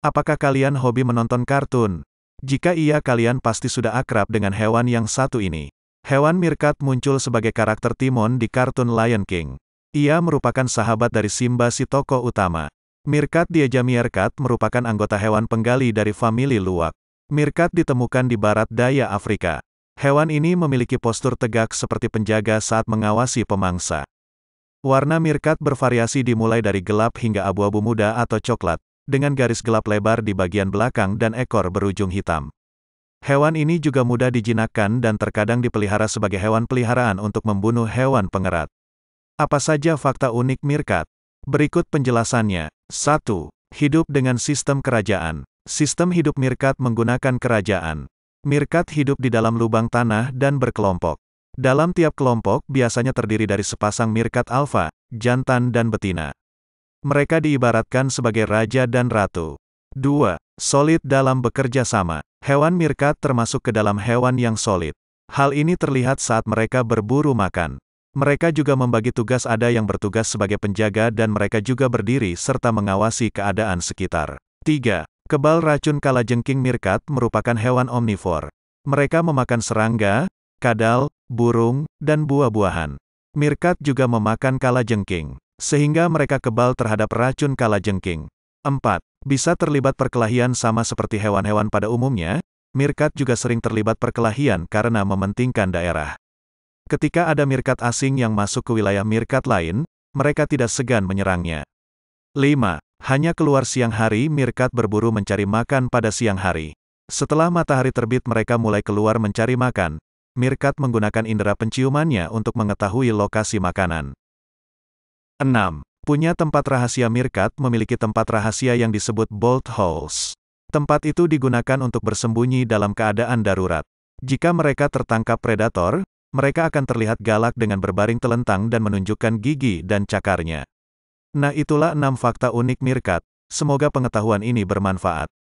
Apakah kalian hobi menonton kartun? Jika iya kalian pasti sudah akrab dengan hewan yang satu ini. Hewan Mirkat muncul sebagai karakter Timon di kartun Lion King. Ia merupakan sahabat dari Simba si tokoh utama. Mirkat Mirkat merupakan anggota hewan penggali dari famili luwak. Mirkat ditemukan di barat daya Afrika. Hewan ini memiliki postur tegak seperti penjaga saat mengawasi pemangsa. Warna mirkat bervariasi dimulai dari gelap hingga abu-abu muda atau coklat dengan garis gelap lebar di bagian belakang dan ekor berujung hitam. Hewan ini juga mudah dijinakkan dan terkadang dipelihara sebagai hewan peliharaan untuk membunuh hewan pengerat. Apa saja fakta unik Mirkat? Berikut penjelasannya. 1. Hidup dengan sistem kerajaan. Sistem hidup Mirkat menggunakan kerajaan. Mirkat hidup di dalam lubang tanah dan berkelompok. Dalam tiap kelompok biasanya terdiri dari sepasang Mirkat alfa, jantan dan betina. Mereka diibaratkan sebagai raja dan ratu. 2. Solid dalam bekerja sama. Hewan mirkat termasuk ke dalam hewan yang solid. Hal ini terlihat saat mereka berburu makan. Mereka juga membagi tugas ada yang bertugas sebagai penjaga dan mereka juga berdiri serta mengawasi keadaan sekitar. 3. Kebal racun kalajengking mirkat merupakan hewan omnivor. Mereka memakan serangga, kadal, burung, dan buah-buahan. Mirkat juga memakan kalajengking sehingga mereka kebal terhadap racun jengking. 4. Bisa terlibat perkelahian sama seperti hewan-hewan pada umumnya, Mirkat juga sering terlibat perkelahian karena mementingkan daerah. Ketika ada Mirkat asing yang masuk ke wilayah Mirkat lain, mereka tidak segan menyerangnya. 5. Hanya keluar siang hari Mirkat berburu mencari makan pada siang hari. Setelah matahari terbit mereka mulai keluar mencari makan. Mirkat menggunakan indera penciumannya untuk mengetahui lokasi makanan. 6. Punya tempat rahasia Mirkat memiliki tempat rahasia yang disebut Bolt Holes. Tempat itu digunakan untuk bersembunyi dalam keadaan darurat. Jika mereka tertangkap predator, mereka akan terlihat galak dengan berbaring telentang dan menunjukkan gigi dan cakarnya. Nah itulah enam fakta unik Mirkat. Semoga pengetahuan ini bermanfaat.